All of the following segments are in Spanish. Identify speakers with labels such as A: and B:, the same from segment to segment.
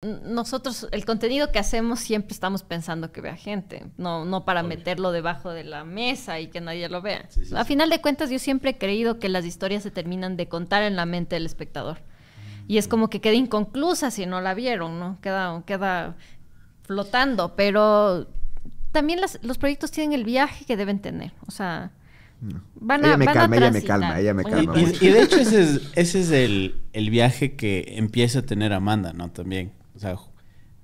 A: nosotros, el contenido que hacemos siempre estamos pensando que vea gente, no, no para meterlo debajo de la mesa y que nadie lo vea. a final de cuentas, yo siempre he creído que las historias se terminan de contar en la mente del espectador. Y es mm. como que queda inconclusa si no la vieron, ¿no? Queda, queda flotando, pero también los proyectos tienen el viaje que deben tener. O sea, van a, ella, me calma, me calma, ella me calma, pues, Y, de hecho ese es,
B: ese es el, el, viaje que empieza a tener Amanda, ¿no? También. O sea,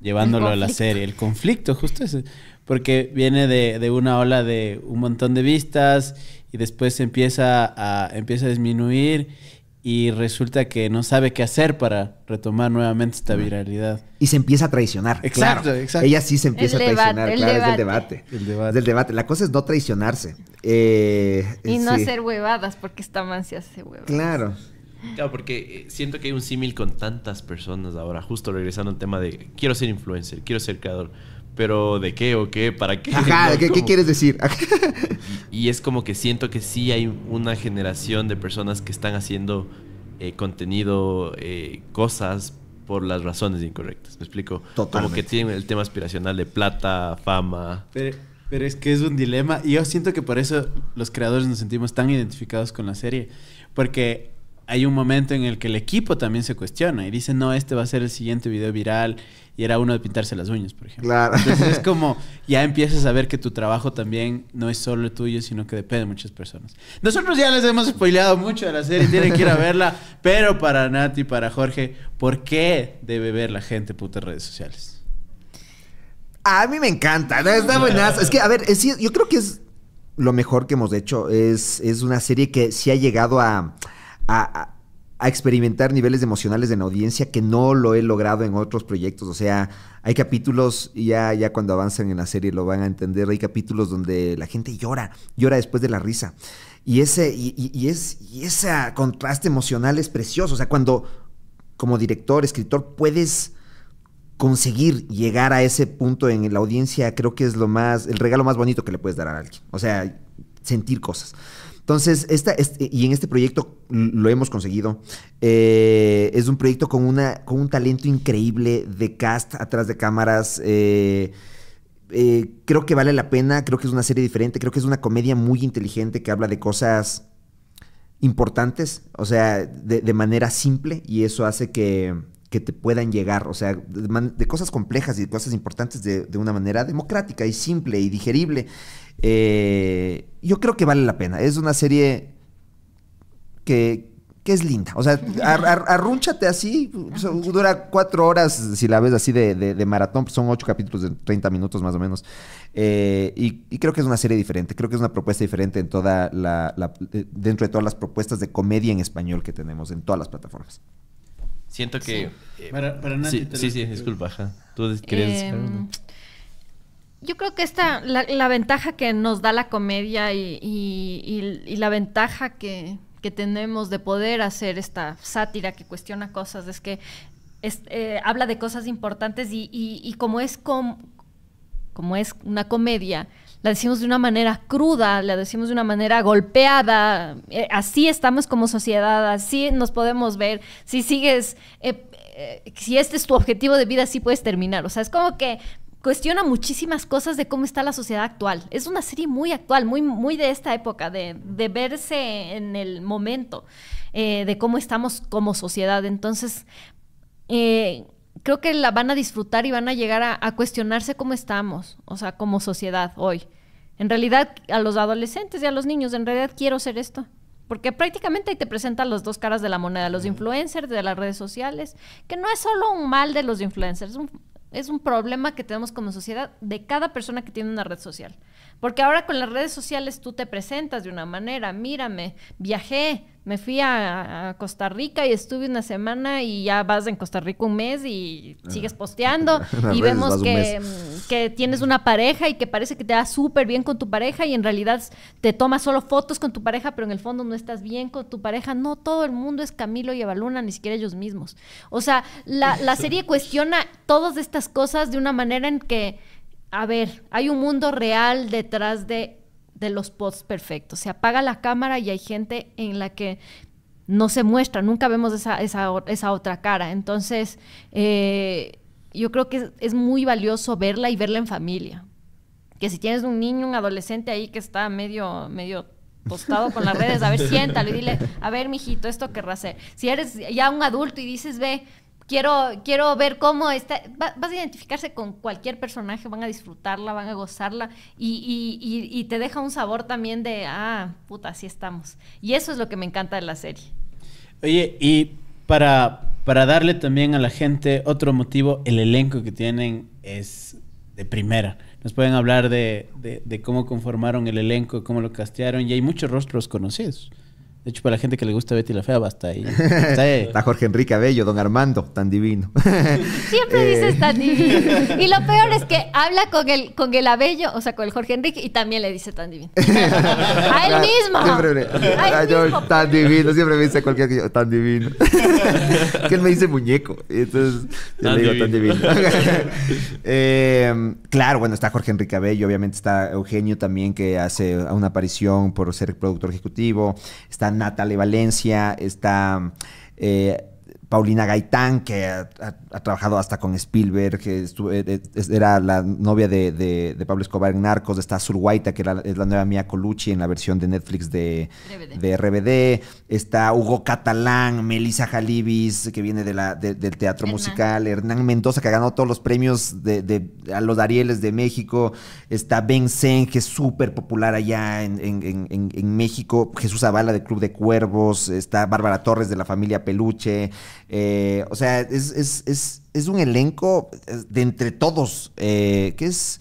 B: llevándolo a la serie. El conflicto, justo ese. Porque viene de, de, una ola de un montón de vistas y después empieza a, empieza a disminuir y resulta que no sabe qué hacer para retomar nuevamente esta viralidad. Y se empieza a traicionar. Exacto, claro. exacto.
C: Ella sí se empieza a traicionar, debate, claro, es el
B: debate. El debate.
C: La cosa es no traicionarse. Eh, y no hacer
A: huevadas porque esta man se hace
C: Claro.
D: Claro, porque eh, siento que hay un símil con tantas personas ahora, justo regresando al tema de quiero ser influencer, quiero ser creador, pero ¿de qué o qué? ¿Para qué? Ajá, ¿qué, quieres decir? y, es como que siento que sí hay una generación de personas que están haciendo eh, contenido, eh, cosas por las razones incorrectas, ¿me explico? Totalmente. Como que tienen el tema aspiracional de plata, fama.
B: pero es que es un dilema y yo siento que por eso los creadores nos sentimos tan identificados con la serie, porque hay un momento en el que el equipo también se cuestiona y dice, no, este va a ser el siguiente video viral y era uno de pintarse las uñas, por ejemplo. Claro. Entonces es como, ya empiezas a ver que tu trabajo también no es solo tuyo, sino que depende de muchas personas. Nosotros ya les hemos spoileado mucho de la serie, tienen que ir a verla, pero para Nati, para Jorge, ¿por qué debe ver la gente putas redes sociales?
C: A mí me encanta, ¿no? está buenazo. Es que, a ver, yo creo que es lo mejor que hemos hecho. Es, es una serie que sí ha llegado a a, experimentar niveles emocionales en la audiencia que no lo he logrado en otros proyectos. O sea, hay capítulos, ya, ya cuando avanzan en la serie lo van a entender, hay capítulos donde la gente llora, llora después de la risa. Y ese, y, es, y ese contraste emocional es precioso. O sea, cuando como director, escritor, puedes conseguir llegar a ese punto en la audiencia, creo que es lo más, el regalo más bonito que le puedes dar a alguien. O sea, sentir cosas. Entonces, esta, y en este proyecto lo hemos conseguido. Eh, es un proyecto con, una, con un talento increíble de cast atrás de cámaras. Eh, eh, creo que vale la pena, creo que es una serie diferente, creo que es una comedia muy inteligente que habla de cosas importantes, o sea, de manera simple, y eso hace que que te puedan llegar, o sea, de, cosas complejas y de cosas importantes de, una manera democrática y simple y digerible. Eh, yo creo que vale la pena. Es una serie que, es linda. O sea, arrúnchate así. dura cuatro horas, si la ves así de, maratón, pues son ocho capítulos de 30 minutos más o menos. Eh, y, creo que es una serie diferente. Creo que es una propuesta diferente en toda eh, dentro de todas las propuestas de comedia en español que tenemos en todas las plataformas.
D: Siento que... Sí. Eh, para, sí, sí, disculpa. Tú crees, em,
A: yo creo que esta, la, ventaja que nos da la comedia y, la ventaja que, tenemos de poder hacer esta sátira que cuestiona cosas es que eh, habla de cosas importantes y, como es como es una comedia, la decimos de una manera cruda, la decimos de una manera golpeada. Eh, así estamos como sociedad, así nos podemos ver. Si sigues, eh, eh, si este es tu objetivo de vida, así puedes terminar. O sea, es como que cuestiona muchísimas cosas de cómo está la sociedad actual. Es una serie muy actual, muy, muy de esta época, de, de verse en el momento, de cómo estamos como sociedad. Entonces, eh, creo que la van a disfrutar y van a llegar a, cuestionarse cómo estamos, o sea, como sociedad hoy. En realidad, a los adolescentes y a los niños, en realidad quiero ser esto. Porque prácticamente ahí te presentan las dos caras de la moneda, los influencers, de las redes sociales, que no es solo un mal de los influencers, es un problema que tenemos como sociedad de cada persona que tiene una red social. Porque ahora con las redes sociales tú te presentas de una manera, mírame, viajé, me fui a, Costa Rica y estuve una semana y ya vas en Costa Rica un mes y ah, sigues posteando y vemos mm, que, tienes una pareja y que parece que te da súper bien con tu pareja y en realidad te tomas solo fotos con tu pareja, pero en el fondo no estás bien con tu pareja. No todo el mundo es Camilo y Evaluna, ni siquiera ellos mismos. O sea, la, la serie cuestiona todas estas cosas de una manera en que a ver, hay un mundo real detrás de, los posts perfectos. Se apaga la cámara y hay gente en la que no se muestra, nunca vemos esa, otra cara. Entonces, eh, yo creo que es, muy valioso verla y verla en familia. Que si tienes un niño, un adolescente ahí que está medio, medio tostado con las redes, a ver, siéntalo y dile, a ver, mijito, esto querrá hacer. Si eres ya un adulto y dices, ve, quiero, quiero ver cómo está. vas a identificarse con cualquier personaje, van a disfrutarla, van a gozarla y, y, te deja un sabor también de, ah, puta, así estamos. Y eso es lo que me encanta de la serie.
B: Oye, y para, para darle también a la gente otro motivo, el elenco que tienen es de primera. Nos pueden hablar de, de cómo conformaron el elenco, cómo lo castearon y hay muchos rostros conocidos. De hecho, para la gente que le gusta Betty la Fea, basta ahí. Está,
C: ahí. está Jorge Enrique Abello, don Armando, tan divino.
A: Siempre eh. dices tan divino. Y lo peor es que habla con el, con Abello, o sea, con el Jorge Enrique, y también le dice tan divino. a él mismo. a él tan
C: divino, siempre me dice cualquier que tan divino. que él me dice muñeco. Entonces, yo le digo tan divino. Em, claro, bueno, está Jorge Enrique Abello, obviamente está Eugenio también, que hace una aparición por ser productor ejecutivo. Está Natalie Valencia, está eh, Paulina Gaitán, que ha, trabajado hasta con Spielberg, que eh, eh, era la novia de, Pablo Escobar en Narcos, está Azul que es la nueva mía Colucci en la versión de Netflix de RBD, está Hugo Catalán, Melissa Jalibis, que viene de la, del teatro musical, Hernán Mendoza, que ganó todos los premios de, a los Arieles de México, está Ben Zen, que es súper popular allá en, en México, Jesús Zavala de Club de Cuervos, está Bárbara Torres de la familia Peluche, eh, o sea, es, un elenco de entre todos, eh, que es...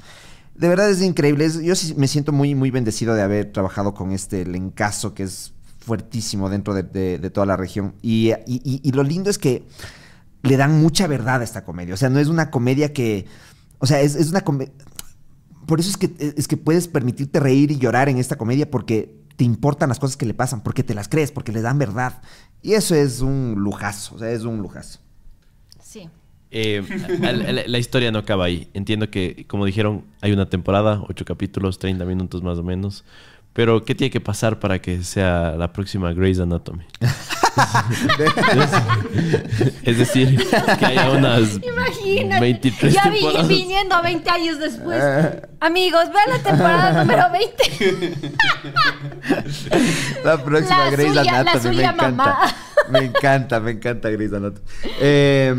C: De verdad es increíble. yo me siento muy, muy bendecido de haber trabajado con este elencazo que es fuertísimo dentro de, toda la región. Y, lo lindo es que le dan mucha verdad a esta comedia. O sea, no es una comedia que... O sea, es, una comedia... Por eso es que, es que puedes permitirte reír y llorar en esta comedia porque importan las cosas que le pasan, porque te las crees, porque le dan verdad. Y eso es un lujazo, o sea, es un lujazo. Sí.
D: Eh, la, historia no acaba ahí. Entiendo que, como dijeron, hay una temporada, ocho capítulos, 30 minutos más o menos. Pero, ¿qué tiene que pasar para que sea la próxima Grey's Anatomy? es decir, que haya unas Imagínate, 23 ya vi,
A: viniendo 20 años después. Ah. Amigos, ve la temporada número 20.
C: la próxima Grey's Anatomy, me encanta. Me encanta, me encanta Grey's Anatomy. Eh,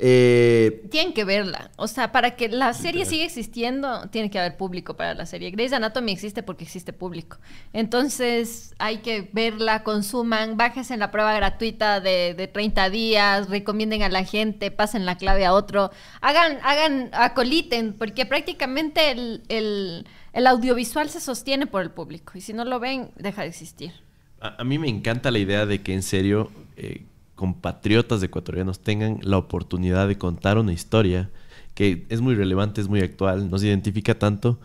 C: eh,
A: Tienen que verla. O sea, para que la serie siga existiendo, tiene que haber público para la serie. Grey's Anatomy existe porque existe público. Entonces, hay que verla, consuman, bájense en la prueba gratuita de, 30 días, recomienden a la gente, pasen la clave a otro, hagan, hagan, acoliten, porque prácticamente el, audiovisual se sostiene por el público. Y si no lo ven, deja de existir.
D: A, mí me encanta la idea de que en serio. Eh, compatriotas ecuatorianos tengan la oportunidad de contar una historia que es muy relevante, es muy actual, nos identifica tanto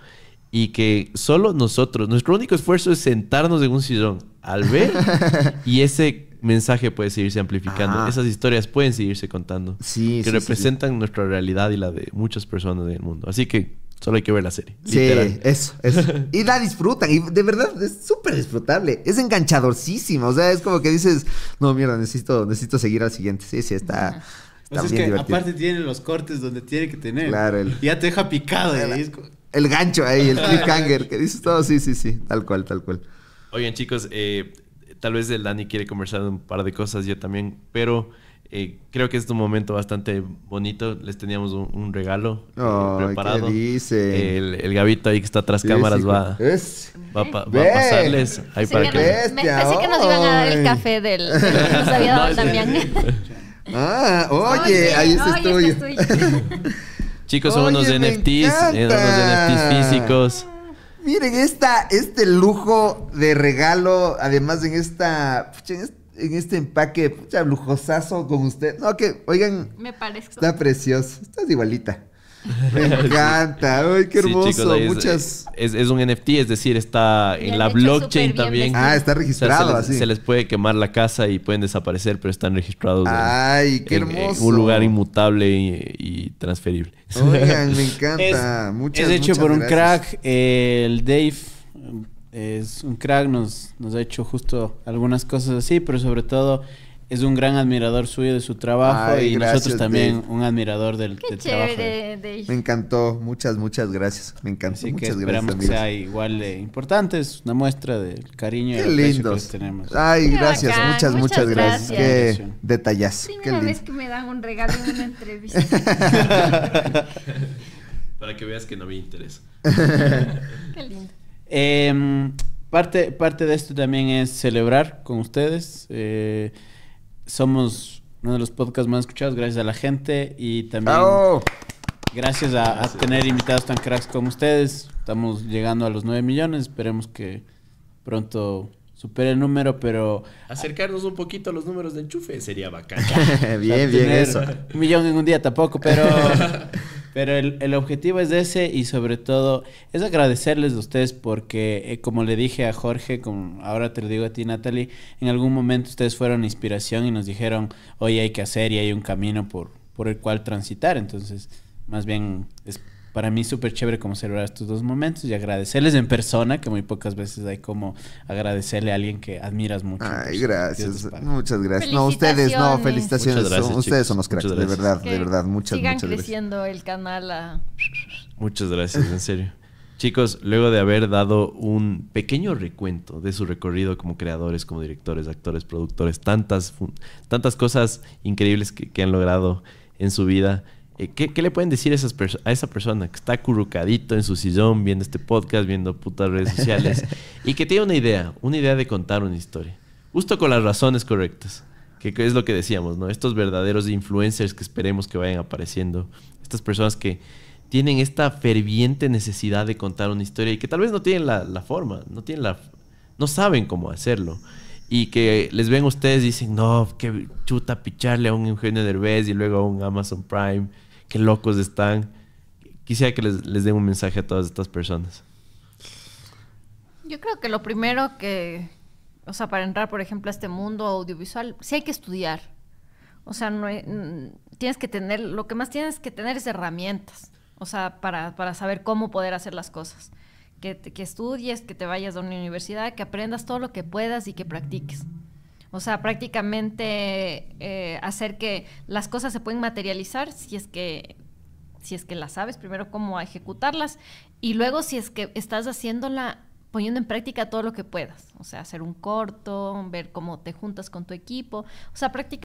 D: y que solo nosotros, nuestro único esfuerzo es sentarnos en un sillón al ver y ese mensaje puede seguirse amplificando, esas historias pueden seguirse contando, que representan nuestra realidad y la de muchas
C: personas del mundo. Así que Solo hay que ver la serie. Sí, eso, Y la disfrutan. Y de verdad es súper disfrutable. Es enganchadorcísimo. O sea, es como que dices, no, mierda, necesito, necesito seguir al siguiente. Sí, sí, está. está pues es que aparte
B: tiene los cortes donde tiene que tener. Claro. ya te deja picado. El, disco
C: el gancho ahí, el cliffhanger que dices todo. Sí, sí, sí. Tal cual, tal cual.
D: Oigan, chicos, eh, tal vez el Dani quiere conversar un par de cosas, yo también, pero eh, creo que es un momento bastante bonito. Les teníamos un, regalo eh, preparado. El, el, Gabito ahí que está tras cámaras va, va, a pasarles. Ahí para que, me, pensé que nos iban a dar el café
A: del,
C: ah, oye, ahí está
D: Chicos, son unos NFTs, unos NFTs físicos.
C: Miren esta, este lujo de regalo, además en en esta en este empaque, pucha, lujosazo con usted. No, que, oigan. Me parece. Está precioso. Estás igualita. Me encanta, ay, qué hermoso. es, Muchas.
D: Es, un NFT, es decir, está en la blockchain también. Ah, está registrado. se, les, así. se, les, puede quemar la casa y pueden desaparecer, pero están registrados. Ay, en, qué hermoso. un lugar inmutable y, transferible. Oigan, me encanta. Es, muchas, es hecho por un crack,
B: el Dave es un crack, nos, nos ha hecho justo algunas cosas así, pero sobre todo es un gran admirador suyo de su trabajo y nosotros también un admirador del, Qué trabajo.
C: Me encantó, muchas, muchas gracias. Me encantó, muchas que esperamos que sea
B: igual de importante, es una muestra del cariño Qué lindos. que tenemos. Ay, gracias, muchas, muchas, gracias. Qué
A: detallazo. Qué lindo. vez que me dan un regalo en una entrevista.
B: Para que veas
D: que no me interesa. Qué
A: lindo.
B: Eh, parte, parte de esto también es celebrar con ustedes. Eh, somos uno de los podcasts más escuchados gracias a la gente y también gracias a, tener invitados tan cracks como ustedes. Estamos llegando a los 9 millones, esperemos que pronto supere el número, pero...
D: Acercarnos un poquito a los números de enchufe
B: sería bacán. bien, bien eso. Un millón en un día tampoco, pero Pero el, el, objetivo es ese y sobre todo es agradecerles a ustedes porque, eh, como le dije a Jorge, como ahora te lo digo a ti, Natalie, en algún momento ustedes fueron inspiración y nos dijeron, hoy hay que hacer y hay un camino por, por el cual transitar. Entonces, más bien es para mí súper chévere como celebrar estos dos momentos y agradecerles en persona, que muy pocas veces hay como agradecerle a alguien que admiras mucho. Ay, gracias. Muchas gracias. No, ustedes,
C: no, felicitaciones.
A: ustedes son los cracks, de verdad, de verdad. Muchas, muchas gracias. creciendo el canal
D: Muchas gracias, en serio. Chicos, luego de haber dado un pequeño recuento de su recorrido como creadores, como directores, actores, productores, tantas, tantas cosas increíbles que han logrado en su vida, eh, ¿qué, le pueden decir a, a esa persona que está currucadito en su sillón viendo este podcast, viendo putas redes sociales y que tiene una idea, una idea de contar una historia? Justo con las razones correctas, que, es lo que decíamos, ¿no? Estos verdaderos influencers que esperemos que vayan apareciendo, estas personas que tienen esta ferviente necesidad de contar una historia y que tal vez no tienen la, forma, no tienen la... no saben cómo hacerlo y que les ven ustedes y dicen, no, qué chuta picharle a un Eugenio Derbez y luego a un Amazon Prime qué locos están. Quisiera que les, les den un mensaje a todas estas personas.
A: Yo creo que lo primero que, o sea, para entrar, por ejemplo, a este mundo audiovisual, sí hay que estudiar. O sea, no mm, tienes que tener, lo que más tienes que tener es herramientas, o sea, para, saber cómo poder hacer las cosas. Que, que, estudies, que te vayas a una universidad, que aprendas todo lo que puedas y que practiques. O sea, prácticamente eh, hacer que las cosas se pueden materializar si es que si es que las sabes primero cómo ejecutarlas y luego si es que estás haciéndola poniendo en práctica todo lo que puedas, o sea, hacer un corto, ver cómo te juntas con tu equipo, o sea, prácticamente